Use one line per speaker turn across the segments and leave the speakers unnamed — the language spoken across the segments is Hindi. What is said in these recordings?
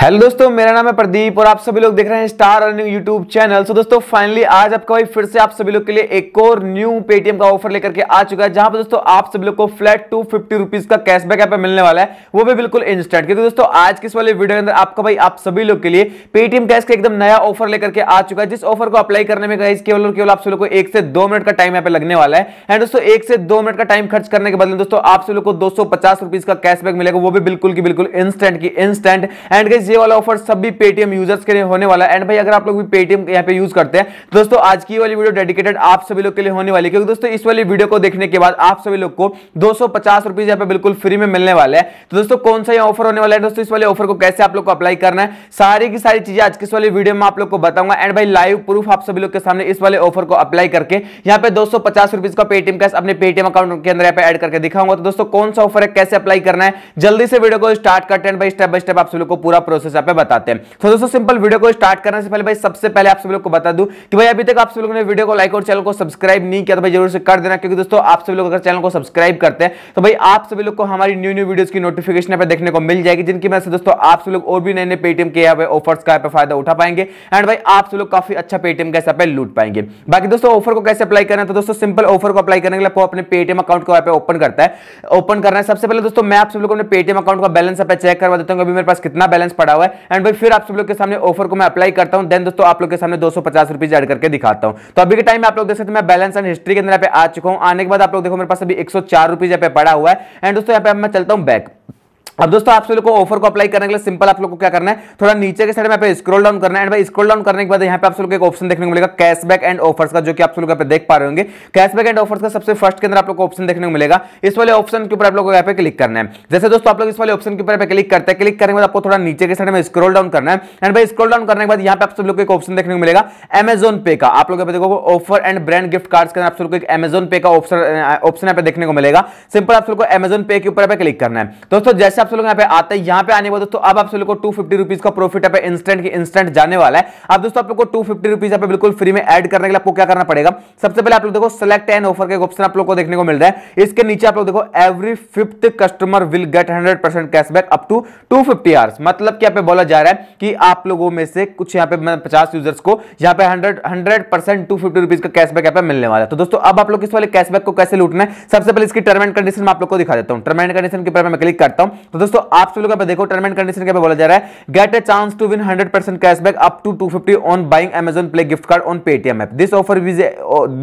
हेलो दोस्तों मेरा नाम है प्रदीप और आप सभी लोग देख रहे हैं star earning YouTube channel so दोस्तों फाइनली आज आपका भाई फिर से आप सभी लोग के लिए एक और न्यू पेटीएम का ऑफर लेकर के आ चुका है जहां पर दोस्तों आप सभी लोग को फ्लैट टू फिफ्टी रुपीज का कैशबैक यहाँ पे मिलने वाला है वो भी बिल्कुल इंस्टेंट क्योंकि दोस्तों आज के इस वाले वीडियो के अंदर आपका भाई आप सभी लोग के लिए पेटीएम कैश का एकदम नया ऑफर लेकर के आ चुका है जिस ऑफर को अप्लाई करने में गाइज केवल और केवल आप सभी को एक से दो मिनट का टाइम यहाँ पे लगने वाला है एंड दोस्तों एक से दो मिनट का टाइम खर्च करने के बदले दोस्तों आप सभी लोग को दो सौ पचास का कैशबैक मिलेगा वो भी बिल्कुल की बिल्कुल इंस्टेंट की इंस्टेंट एंड गाइज गाइज ये वाला ऑफर सभी पेटीएम यूजर्स के लिए होने वाला है एंड भाई अगर आप लोग भी पेटीएम यहाँ पे यूज करते हैं तो दोस्तों आज की वाली वीडियो डेडिकेटेड आप सभी लोग के लिए होने वाली है क्योंकि दोस्तों इस वाली वीडियो को देखने के बाद आप सभी लोग को दो सौ यहाँ पे बिल्कुल फ्री में मिलने वाले हैं तो दोस्तों कौन सा ये ऑफर होने वाला है दोस्तों इस वाले ऑफर को कैसे आप लोग को अप्लाई करना है सारी की सारी चीजें आज की इस वाली वीडियो में आप लोग को बताऊंगा एंड भाई लाइव प्रूफ आप सभी लोग के सामने इस वाले ऑफर को अप्लाई करके यहाँ पे दो का पेटीएम कैश अपने पेटीएम अकाउंट के अंदर यहाँ पे एड करके दिखाऊंगा तो दोस्तों कौन सा ऑफर है कैसे अप्लाई करना है जल्दी से वीडियो को स्टार्ट करते हैं भाई स्टेप बाय स्टेप आप सभी लोग को पूरा प्रोसेस यहाँ पे बताते हैं तो दोस्तों सिंपल वीडियो को स्टार्ट करने से पहले भाई सबसे पहले आप सभी लोग को बता दूं कि भाई अभी तक आप सभी लोगों ने वीडियो को लाइक और चैनल को सब्सक्राइब नहीं किया तो भाई जरूर से कर देना क्योंकि दोस्तों आप सभी लोग अगर चैनल को सब्सक्राइब करते हैं तो भाई आप सभी लोग को हमारी न्यू न्यू वीडियो की नोटिफिकेशन यहाँ पे देखने को मिल जाएगी जिनकी वजह से दोस्तों आप सभी लोग और भी नए नए पेटीएम के यहाँ पे ऑफर्स का यहाँ पे फायदा उठा पाएंगे एंड भाई आप सभी लोग काफी अच्छा पेटीएम का यहाँ पे लूट पाएंगे बाकी दोस्तों ऑफर को कैसे अप्लाई करना है तो दोस्तों सिंपल ऑफर को अप्लाई करने के लिए आपको अपने पेटीएम अकाउंट को यहाँ पे ओपन करता है ओपन करना है सबसे पहले दोस्तों मैं आप सभी लोग अपने पेटीएम अकाउंट का बैलेंस यहाँ पे चेक करवा देता हूँ अभी मेरे पास कितना बैलेंस पड़ा हुआ है एंड भाई फिर आप सब लोग के सामने ऑफर को मैं अप्लाई करता हूँ देन दोस्तों आप लोग के सामने दो सौ ऐड करके दिखाता हूँ तो अभी के टाइम में आप लोग देख सकते हैं मैं बैलेंस एंड हिस्ट्री के अंदर पे आ चुका हूँ आने के बाद आप लोग देखो मेरे पास अभी एक सौ चार रुपीज पड़ा हुआ है एंड दोस्तों यहाँ पे मैं चलता हूँ बैक अब दोस्तों आप सभी लोगों को ऑफर को अप्लाई करने के लिए सिंपल आप लोग को क्या करना है थोड़ा नीचे के साइड में यहाँ पे स्क्रॉल डाउन करना है एंड भाई स्क्रॉल डाउन करने के बाद यहाँ पे आप लोग को एक ऑप्शन देखने को मिलेगा कैशबैक एंड ऑफर्स का जो कि आप लोग यहाँ पे देख पा रहे होंगे कैशबैक एंड ऑफर्स का सबसे फर्स्ट के अंदर आप लोग को ऑप्शन देखने को मिलेगा इस वाले ऑप्शन के ऊपर आप लोग को यहाँ पे क्लिक करना है जैसे दोस्तों आप लोग इस वाले ऑप्शन के ऊपर क्लिक करते हैं क्लिक करने के बाद आपको थोड़ा नीचे के साइड में स्क्रॉल डाउन करना है एंड भाई स्क्रॉल डाउन करने के बाद यहाँ पे आप सब लोग को एक ऑप्शन देखने को मिलेगा एमेजन पे का आप लोग यहाँ पे देखो offer and brand gift card के अंदर आप लोग एक एमेजोन पे का ऑप्शन ऑप्शन यहाँ पे देखने को मिलेगा सिंपल आप लोग को पे के ऊपर क्लिक करना है दोस्तों जैसे आप सब लोग यहाँ पे आते हैं यहाँ पे आने के दोस्तों अब आप लोग को टू फिफ्टी रुपीज का प्रॉफिट यहाँ पे इंस्टेंट की इंस्टेंट जाने वाला है अब दोस्तों आप लोग को टू फिफ्टी रुपीज यहाँ पे बिल्कुल फ्री में एड करने के लिए आपको क्या करना पड़ेगा सबसे पहले आप लोग देखो सेलेक्ट एंड ऑफर के ऑप्शन आप लोग को देखने को मिल रहा है इसके नीचे आप लोग देखो every fifth customer will get hundred percent cashback up to two fifty hours मतलब कि यहाँ पे बोला जा रहा है कि आप लोगों में से कुछ यहाँ पे मतलब पचास यूजर्स को यहाँ पे hundred hundred percent two fifty rupees का कैशबैक यहाँ पे मिलने वाला है तो दोस्तों अब आप लोग इस वाले कैशबैक को कैसे लूटना है सबसे पहले इसकी टर्म एंड कंडीशन मैं आप लोग को दिखा देता हूँ टर्म एंड कंडीशन के ऊपर मैं क्लिक करता हूँ तो दोस्तों आप सभी लोग देखो टर्म एंड कंडीशन क्या बोला जा रहा है get a chance to win 100 percent cashback up to 250 on buying Amazon play gift card on Paytm app this offer is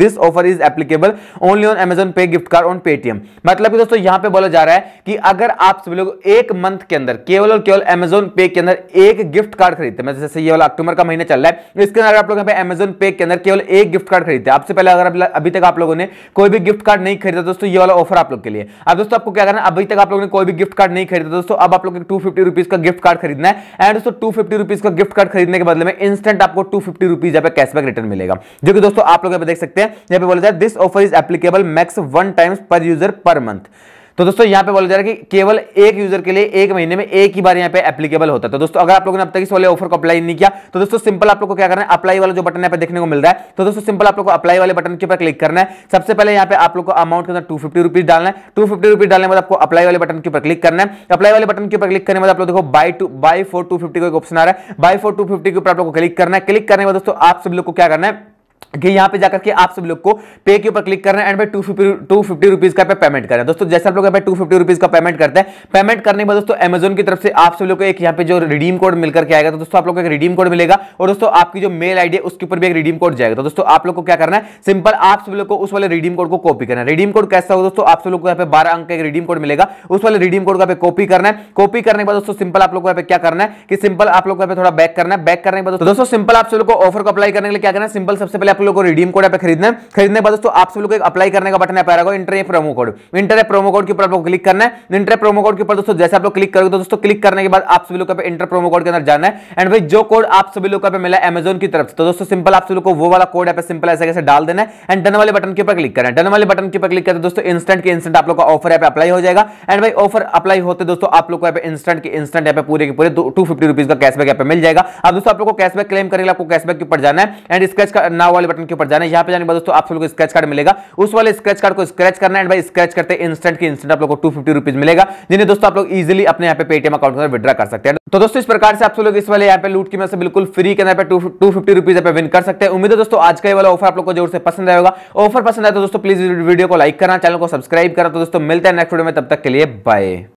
this offer is applicable only on Amazon pay gift card on Paytm मतलब दोस्तों यहां पे बोला जा रहा है कि अगर आप सभी लोग एक मंथ के अंदर केवल और केवल अमेजोन पे के अंदर एक गिफ्ट कार्ड खरीदते हैं जैसे ये वाला अक्टूबर का महीना चल रहा है इसके अंदर आप लोग यहाँ पे अमेजोन पे के अंदर केवल एक गिफ्ट कार्ड खरीदते हैं आपसे पहले अगर अभी तक आप लोगों ने कोई भी गिफ्ट कार्ड नहीं खरीदा दोस्तों ये वाला ऑफर आप लोग के लिए अब दोस्तों आपको क्या करना अभी तक आप लोगों ने कोई भी गिफ्ट कार्ड नहीं खरीदा खरीदा दोस्तों अब आप लोग टू फिफ्टी रुपीज का गिफ्ट कार्ड खरीदना है एंड दोस्तों टू फिफ्टी रुपीज का गिफ्ट कार्ड खरीदने के बदले में इंस्टेंट आपको टू फिफ्टी रुपीज यहाँ पे कैशबैक रिटर्न मिलेगा जो कि दोस्तों आप लोग यहाँ पे देख सकते हैं यहाँ पे बोला जाए this offer is applicable max one times per user per month तो दोस्तों यहाँ पे बोला जा रहा है कि केवल एक यूजर के लिए एक महीने में एक ही बार यहाँ पे एप्लीकेबल होता है तो दोस्तों अगर आप लोगों ने अब तक इस वाले ऑफर को अप्लाई नहीं किया तो दोस्तों सिंपल आप लोगों को क्या करना है अप्लाई वाला जो बटन यहाँ पे देखने को मिल रहा है तो दोस्तों सिंपल आप लोग को अप्लाई वाले बटन के ऊपर क्लिक करना है सबसे पहले यहाँ पे आप लोग को अमाउंट के अंदर टू फिफ्टी डालना है टू फिफ्टी डालने के बाद आपको अप्लाई वाले बटन के ऊपर क्लिक करना है अप्लाई तो वाले बटन के ऊपर क्लिक करने के बाद आप लोग देखो buy two buy four two fifty का ऑप्शन आ रहा है बाई फोर टू फिफ्टी के ऊपर आप लोग को क्लिक करना है क्लिक करने के बाद दोस्तों आप सब लोग को क्या करना है कि यहाँ पे जाकर के आप सब लोग को पे के ऊपर क्लिक करना है एंड भाई two fifty two fifty rupees का पे पेमेंट करना है दोस्तों जैसे आप लोग यहाँ पे टू फिफ्टी रुपीज़ का पेमेंट करते हैं पेमेंट करने के बाद दोस्तों अमेजोन की तरफ से आप सब लोग को एक यहाँ पे जो रिडीम कोड मिलकर के आएगा तो दोस्तों आप लोग को एक रिडीम कोड मिलेगा और दोस्तों आपकी जो मेल आई है उसके ऊपर भी एक रिडीम कोड जाएगा तो दोस्तों आप लोग को क्या करना है सिंपल आप सब लोग को उस वाले रिडीम कोड को कॉपी करना है रिडीम कोड कैसा होगा दोस्तों आप सब लोग को यहाँ पे बारह अंक का एक रिडीम कोड मिलेगा उस वाले रिडीम कोड का पे कॉपी करना है कॉपी करने के बाद दोस्तों सिंपल आप लोग को यहाँ पे क्या करना है कि सिंपल आप लोग को यहाँ पे थोड़ा बैक करना है बैक करने के बाद दोस्तों तो सिंपल आप सब लोग को ऑफर को अप्लाई करने के लिए क्या करना है सिंपल सबसे पहले आप लोग को रिडीम कोड यहाँ खरीदना है खरीदने के बाद दोस्तों आप सब लोग अप्लाई करने का बटन है पाएगा इंटर या प्रोमो कोड इंटर या प्रोमो कोड के ऊपर आपको क्लिक करना है इंटर प्रोमो कोड के ऊपर दोस्तों जैसे आप लोग क्लिक करोगे तो दोस्तों क्लिक करने के बाद आप सभी लोग इंटर प्रोमो कोड के अंदर जाना है एंड भाई जो कोड आप सभी लोग को मिला है अमेजोन की तरफ से तो दोस्तों सिंपल आप सभी लोग को वो वाला कोड यहाँ पे सिंपल ऐसे कैसे डाल देना है एंड डन वाले बटन के ऊपर क्लिक करना है डन वाले बटन के ऊपर क्लिक करते दोस्तों इंस्टेंट के इंस्टेंट आप लोग का ऑफर यहाँ पे अप्लाई हो जाएगा एंड भाई ऑफर अप्लाई होते दोस्तों आप लोग को यहाँ पे इंस्टेंट के इंस्टेंट यहाँ पे पूरे के पूरे टू फिफ्टी रुपीज का कैशबैक यहाँ पे मिल जाएगा अब दोस्तों आप लोग को कैशबैक क्लेम करेगा आपको कैशबैक के ऊपर जाना है एंड स्क्रेच का नाव वाले बटन के ऊपर जाने यहाँ पे जाने बाद दोस्तों आप लोग स्क्रेच कार्ड मिलेगा उस वाले स्क्रेच कार्ड को स्क्रेच करना है भाई स्क्रेच करते इंस्टेंट की इंस्टेंट आप लोग को टू फिफ्टी रुपीज मिलेगा जिन्हें दोस्तों आप लोग इजिली अपने यहाँ पे पेटीएम अकाउंट में विद्रा कर सकते हैं तो दोस्तों इस प्रकार से आप लोग इस वाले यहाँ पे लूट की मैं बिल्कुल फ्री के पे टू फिफ्टी रुपीज पे विन कर सकते हैं उम्मीद है दोस्तों आज का ये वाला ऑफर आप लोग को जरूर से पसंद आएगा ऑफर पसंद आए तो दोस्तों प्लीज वीडियो को लाइक करना चैनल को सब्सक्राइब करना तो दोस्तों मिलते हैं नेक्स्ट वीडियो में तब तक के लिए बाय